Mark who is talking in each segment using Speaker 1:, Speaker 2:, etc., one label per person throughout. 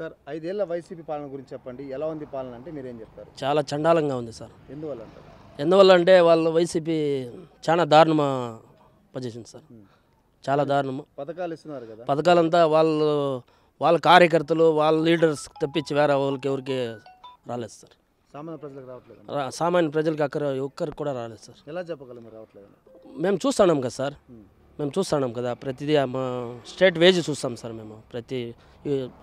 Speaker 1: sir ఐదేళ్ల YCP పాలన గురించి చెప్పండి ఎలా ఉంది పాలన అంటే ఏం చెప్తారు
Speaker 2: చాలా చండాలంగా ఉంది సార్ ఎందువల్ల ఎందువల్ల అంటే వాళ్ళు వైసీపీ చాలా దారుణమా పజేషన్ సార్ చాలా దారుణము పథకాలు ఇస్తున్నారు కదా పథకాలంతా వాళ్ళు వాళ్ళ కార్యకర్తలు వాళ్ళ లీడర్స్ తప్పించి వేరే వాళ్ళకి ఎవరికి రాలేదు సార్
Speaker 1: సామాన్య ప్రజలకు రావట్లేదు
Speaker 2: సామాన్య ప్రజలకు అక్కడ ఒక్కరికి కూడా రాలేదు సార్
Speaker 1: ఎలా చెప్పగలం రావట్లేదు
Speaker 2: మేము చూస్తున్నాం కదా సార్ మేము చూస్తున్నాం కదా ప్రతిదీ మా స్టేట్ వేజ్ చూస్తాం సార్ మేము ప్రతి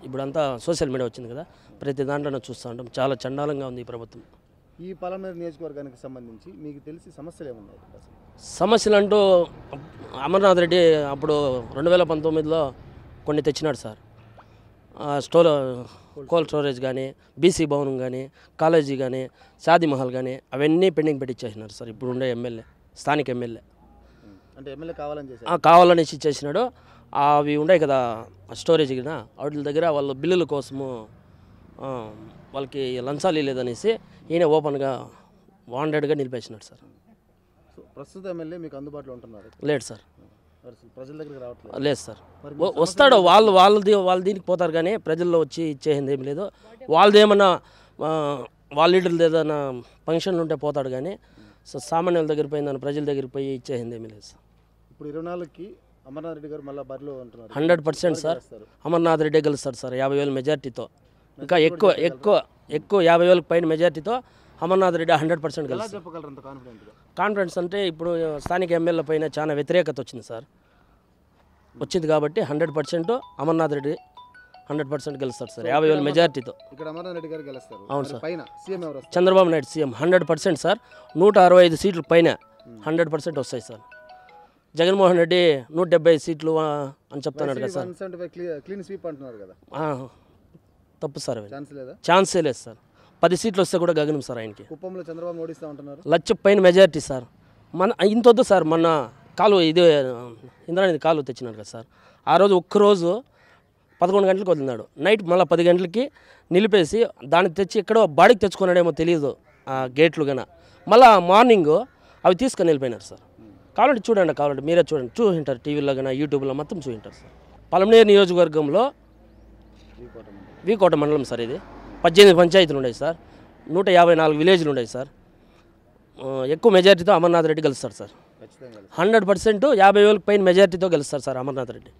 Speaker 2: ఇప్పుడంతా సోషల్ మీడియా వచ్చింది కదా ప్రతి దాంట్లోనే చూస్తూ ఉంటాం చాలా చండాలంగా ఉంది ఈ ప్రభుత్వం
Speaker 1: ఈ పాలమేరు నియోజకవర్గానికి సంబంధించి మీకు తెలిసి సమస్యలు ఏమున్నాయి
Speaker 2: సమస్యలు అంటూ అమర్నాథ్ రెడ్డి అప్పుడు రెండు వేల పంతొమ్మిదిలో కొన్ని తెచ్చినాడు సార్ స్టోర్ కోల్డ్ స్టోరేజ్ కానీ బీసీ భవనం కానీ కాలేజీ కానీ షాదీ మహల్ కానీ అవన్నీ పెండింగ్ పెట్టించేసినారు సార్ ఇప్పుడుండే ఎమ్మెల్యే స్థానిక ఎమ్మెల్యే
Speaker 1: అంటే ఎమ్మెల్యే కావాలని
Speaker 2: కావాలనేసి ఇచ్చేసినాడు అవి ఉన్నాయి కదా స్టోరేజ్ కింద వాటి దగ్గర వాళ్ళు బిల్లుల కోసము వాళ్ళకి లంచాలు లేదనేసి ఈయన ఓపెన్గా వాండెడ్గా నిలిపేసినాడు సార్
Speaker 1: ప్రస్తుత ఎమ్మెల్యే మీకు అందుబాటులో ఉంటున్నారు లేదు సార్
Speaker 2: ప్రజల దగ్గరికి రావట్లేదు లేదు సార్ వస్తాడు వాళ్ళు వాళ్ళది వాళ్ళ దీనికి పోతారు కానీ ప్రజల్లో వచ్చి ఇచ్చేది ఏమి లేదు వాళ్ళది ఏమన్నా వాళ్ళ లీడర్లు ఏదైనా ఫంక్షన్లు ఉంటే పోతాడు కానీ సో సామాన్యుల దగ్గర పోయిందని ప్రజల దగ్గరికి పోయి ఇచ్చేది ఏమి లేదు సార్
Speaker 1: ఇప్పుడు ఇరవై నాలుగుకి అమర్నాథ్ రెడ్డి గారు మళ్ళీ బరిలో ఉంటున్నారు hundred percent sir
Speaker 2: Amarnath Reddy గెలుస్తారు సార్ యాభై వేల మెజార్టీతో ఇంకా ఎక్కువ ఎక్కువ ఎక్కువ యాభై వేలకు పైన మెజార్టీతో అమర్నాథ్ రెడ్డి హండ్రెడ్ పర్సెంట్ గెలుస్తారు కాన్ఫిడెన్స్ అంటే ఇప్పుడు స్థానిక ఎమ్మెల్యే పైన చాలా వ్యతిరేకత వచ్చింది సార్ వచ్చింది కాబట్టి hundred percent Amarnath Reddy hundred percent గెలుస్తారు సార్ యాభై వేల మెజార్టీతో
Speaker 1: అవును sir Chandrababu
Speaker 2: Naidu CM hundred percent sir నూట అరవై ఐదు సీట్లు పైన హండ్రెడ్ పర్సెంట్ వస్తాయి సార్ జగన్మోహన్ రెడ్డి నూట డెబ్బై సీట్లు అని చెప్తున్నాడు కదా
Speaker 1: సార్ క్లీన్ స్వీప్ అంటున్నారు కదా
Speaker 2: తప్పు సార్ ఛాన్సే లేదు సార్ పది సీట్లు వస్తే కూడా గగనం సార్ ఆయనకి
Speaker 1: కుప్పంలో చంద్రబాబు
Speaker 2: లక్ష పైన మెజారిటీ సార్ మన ఇంత వద్దు సార్ మొన్న కాలు ఇది ఇంద్రాణి కాలు తెచ్చినారు కదా సార్ ఆ రోజు ఒక్కరోజు పదకొండు గంటలకు వదిలినాడు నైట్ మళ్ళీ పది గంటలకి నిలిపేసి దాన్ని తెచ్చి ఎక్కడో బాడీకి తెచ్చుకున్నాడేమో తెలియదు ఆ గేట్లు కన మళ్ళీ మార్నింగు అవి తీసుకొని వెళ్ళిపోయినారు సార్ కావాలంటే చూడండి కావాలంటే మీరే చూడండి చూసింటారు టీవీలో కానీ యూట్యూబ్లో మొత్తం చూసింటారు సార్ పలమనేరు నియోజకవర్గంలో వికోట మండలం సార్ ఇది పద్దెనిమిది పంచాయతీలు ఉన్నాయి సార్ నూట యాభై నాలుగు విలేజ్లు ఉన్నాయి సార్ ఎక్కువ మెజారిటీతో అమర్నాథ్ రెడ్డి గెలుస్తారు సార్ హండ్రెడ్ పర్సెంట్ యాభై వేలకు పైన మెజారిటీతో గెలుస్తారు సార్ అమర్నాథ్ రెడ్డి